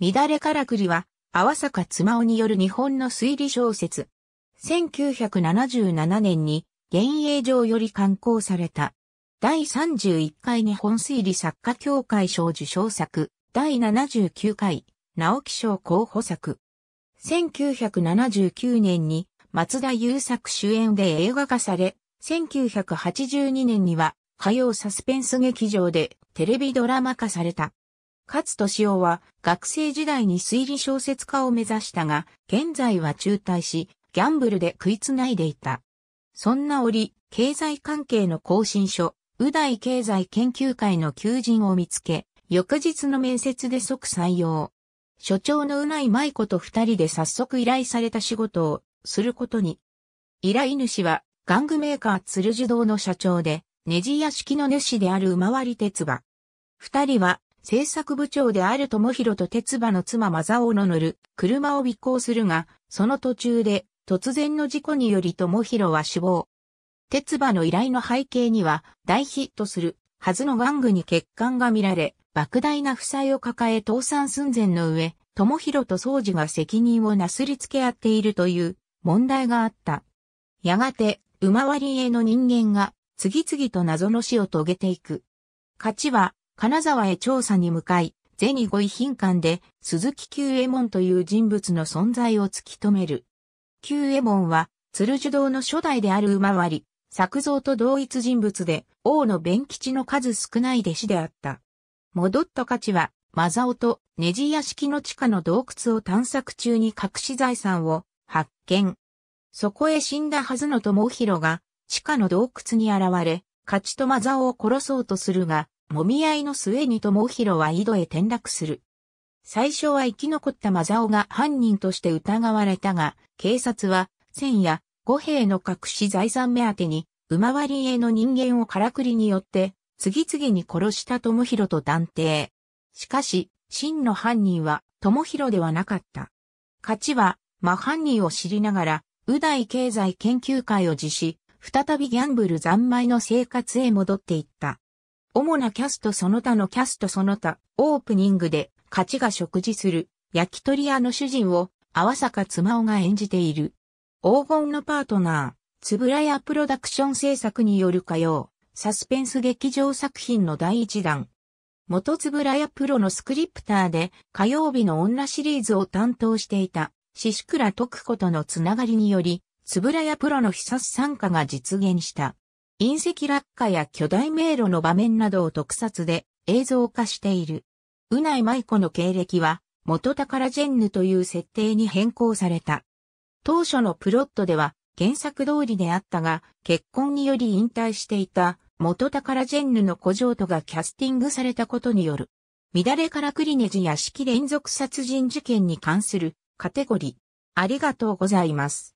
乱れからくりは、淡坂妻おによる日本の推理小説。1977年に、現影場より刊行された。第31回日本推理作家協会賞受賞作。第79回、直木賞候補作。1979年に、松田優作主演で映画化され、1982年には、火曜サスペンス劇場でテレビドラマ化された。勝利夫は学生時代に推理小説家を目指したが、現在は中退し、ギャンブルで食いつないでいた。そんな折、経済関係の更新書、右大経済研究会の求人を見つけ、翌日の面接で即採用。所長のうない舞子と二人で早速依頼された仕事をすることに。依頼主は、玩具メーカー鶴樹堂の社長で、ネジ屋敷の主である馬割鉄馬。二人は制作部長である智弘と鉄馬の妻マザオの乗る車を尾行するが、その途中で突然の事故により智弘は死亡。鉄馬の依頼の背景には大ヒットするはずの玩具に欠陥が見られ、莫大な負債を抱え倒産寸前の上、智弘と宗次が責任をなすりつけ合っているという問題があった。やがて、馬割への人間が次々と謎の死を遂げていく。勝ちは金沢へ調査に向かい、銭五位品館で鈴木久右衛門という人物の存在を突き止める。久右衛門は、鶴樹堂の初代である馬割、作造と同一人物で、王の弁吉の数少ない弟子であった。戻った価値は、マザオとネジ屋敷の地下の洞窟を探索中に隠し財産を発見。そこへ死んだはずの友広が地下の洞窟に現れ、勝ちとマザオを殺そうとするが、もみ合いの末に智弘は井戸へ転落する。最初は生き残ったマザオが犯人として疑われたが、警察は、千夜、五兵の隠し財産目当てに、馬割への人間をからくりによって、次々に殺した智弘と断定。しかし、真の犯人は智弘ではなかった。勝ちは、真犯人を知りながら、右大経済研究会を辞し、再びギャンブル三昧の生活へ戻っていった。主なキャストその他のキャストその他、オープニングで、勝ちが食事する、焼き鳥屋の主人を、か坂まおが演じている。黄金のパートナー、つぶらやプロダクション制作による歌謡、サスペンス劇場作品の第一弾。元つぶらやプロのスクリプターで、火曜日の女シリーズを担当していた、シシクラ徳子とのつながりにより、つぶらやプロの必殺参加が実現した。隕石落下や巨大迷路の場面などを特撮で映像化している。うないまいこの経歴は、元宝ジェンヌという設定に変更された。当初のプロットでは原作通りであったが、結婚により引退していた元宝ジェンヌの古城とがキャスティングされたことによる。乱れからクリネジや式連続殺人事件に関するカテゴリー。ありがとうございます。